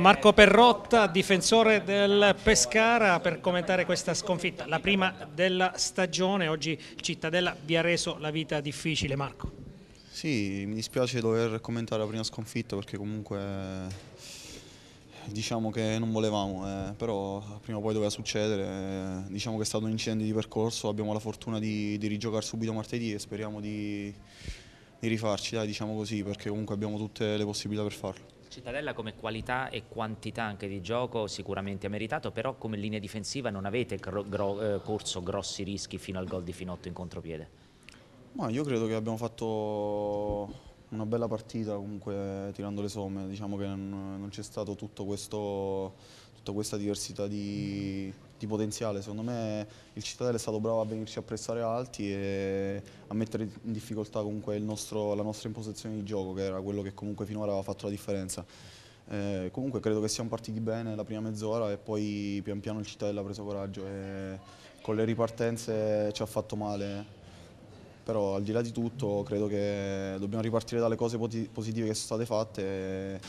Marco Perrotta, difensore del Pescara, per commentare questa sconfitta, la prima della stagione. Oggi Cittadella vi ha reso la vita difficile, Marco. Sì, mi dispiace dover commentare la prima sconfitta perché comunque diciamo che non volevamo, eh, però prima o poi doveva succedere. Eh, diciamo che è stato un incidente di percorso, abbiamo la fortuna di, di rigiocare subito martedì e speriamo di, di rifarci, dai, diciamo così, perché comunque abbiamo tutte le possibilità per farlo. Cittadella come qualità e quantità anche di gioco sicuramente ha meritato, però come linea difensiva non avete gro eh, corso grossi rischi fino al gol di Finotto in contropiede? Ma io credo che abbiamo fatto una bella partita comunque tirando le somme, diciamo che non, c'è stato tutto questo tutta questa diversità di, di, potenziale. Secondo me il Cittadella è stato bravo a venirci a prestare alti e a mettere in difficoltà comunque nostro, la nostra imposizione di gioco, che era quello che comunque finora aveva fatto la differenza. Eh, comunque credo che siamo partiti bene la prima mezz'ora e poi pian piano il Cittadella ha preso coraggio e con le ripartenze ci ha fatto male però al di là di tutto credo che dobbiamo ripartire dalle cose positive che sono state fatte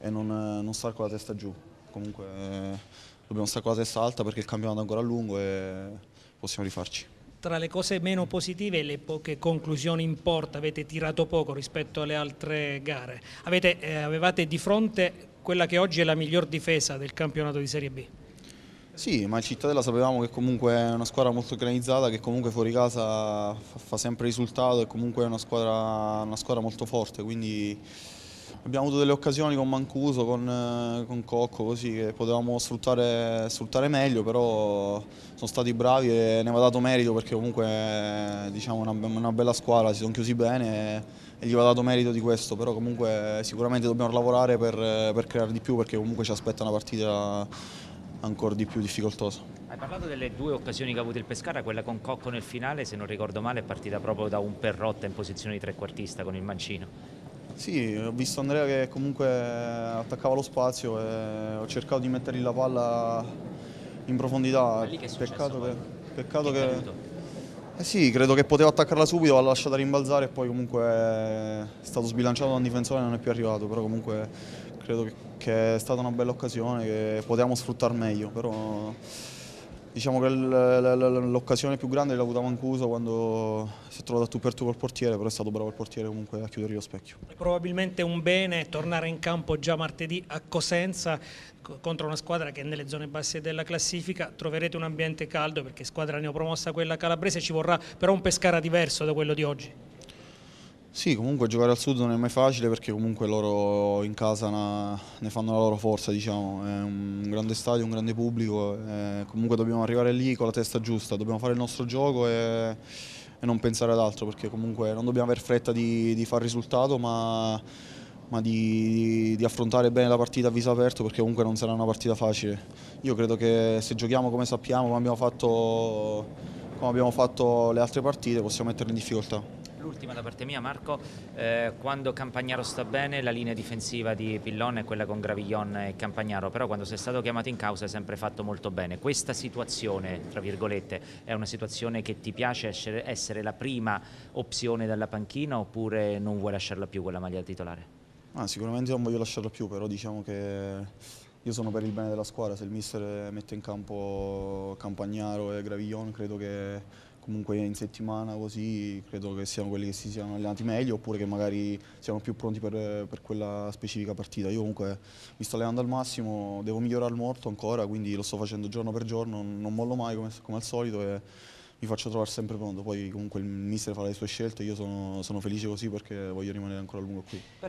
e non, non star con la testa giù comunque eh, dobbiamo stare con la testa alta perché il campionato è ancora lungo e possiamo rifarci. Tra le cose meno positive le poche conclusioni in porta, avete tirato poco rispetto alle altre gare. Avete, eh, avevate di fronte quella che oggi è la miglior difesa del campionato di Serie B? Sì, ma il Cittadella sapevamo che comunque è una squadra molto organizzata, che comunque fuori casa fa, fa sempre risultato e comunque è una squadra, una squadra molto forte, quindi Abbiamo avuto delle occasioni con Mancuso, con, eh, con Cocco, così che potevamo sfruttare, sfruttare, meglio, però sono stati bravi e ne va dato merito perché comunque eh, diciamo una, una bella squadra, si sono chiusi bene e, e, gli va dato merito di questo, però comunque eh, sicuramente dobbiamo lavorare per, per creare di più perché comunque ci aspetta una partita ancora di più difficoltosa. Hai parlato delle due occasioni che ha avuto il Pescara, quella con Cocco nel finale, se non ricordo male, è partita proprio da un perrotta in posizione di trequartista con il mancino. Sì, ho visto Andrea che comunque attaccava lo spazio e ho cercato di mettergli la palla in profondità. Che successo, peccato che... Peccato che, che... Eh sì, credo che poteva attaccarla subito, l'ha lasciata rimbalzare e poi comunque è stato sbilanciato da un difensore e non è più arrivato, però comunque credo che è stata una bella occasione che potevamo sfruttare meglio. Però... Diciamo che l'occasione più grande l'ha avuta Mancuso quando si è trovato a tu per tu col portiere, però è stato bravo il portiere comunque a chiudere lo specchio. È probabilmente un bene tornare in campo già martedì a Cosenza contro una squadra che è nelle zone basse della classifica, troverete un ambiente caldo perché squadra neopromossa quella calabrese ci vorrà però un Pescara diverso da quello di oggi. Sì, comunque giocare al sud non è mai facile perché comunque loro in casa ne fanno la loro forza, diciamo. È un grande stadio, un grande pubblico, eh, comunque dobbiamo arrivare lì con la testa giusta, dobbiamo fare il nostro gioco e, e non pensare ad altro perché comunque non dobbiamo avere fretta di, di far risultato ma, ma di, di, affrontare bene la partita a viso aperto perché comunque non sarà una partita facile. Io credo che se giochiamo come sappiamo, come abbiamo fatto, come abbiamo fatto le altre partite, possiamo metterle in difficoltà. L'ultima da parte mia Marco, eh, quando Campagnaro sta bene la linea difensiva di Pillon è quella con Graviglion e Campagnaro, però quando sei stato chiamato in causa hai sempre fatto molto bene. Questa situazione, tra virgolette, è una situazione che ti piace essere, essere la prima opzione dalla panchina oppure non vuoi lasciarla più quella maglia titolare? Ah, sicuramente non voglio lasciarla più, però diciamo che io sono per il bene della squadra, se il mister mette in campo Campagnaro e Graviglion credo che comunque in settimana così credo che siano quelli che si siano allenati meglio oppure che magari siano più pronti per, per quella specifica partita. Io comunque mi sto allenando al massimo, devo migliorare molto ancora, quindi lo sto facendo giorno per giorno, non mollo mai come, come al solito e mi faccio trovare sempre pronto. Poi comunque il mister fa le sue scelte, io sono, sono felice così perché voglio rimanere ancora a lungo qui.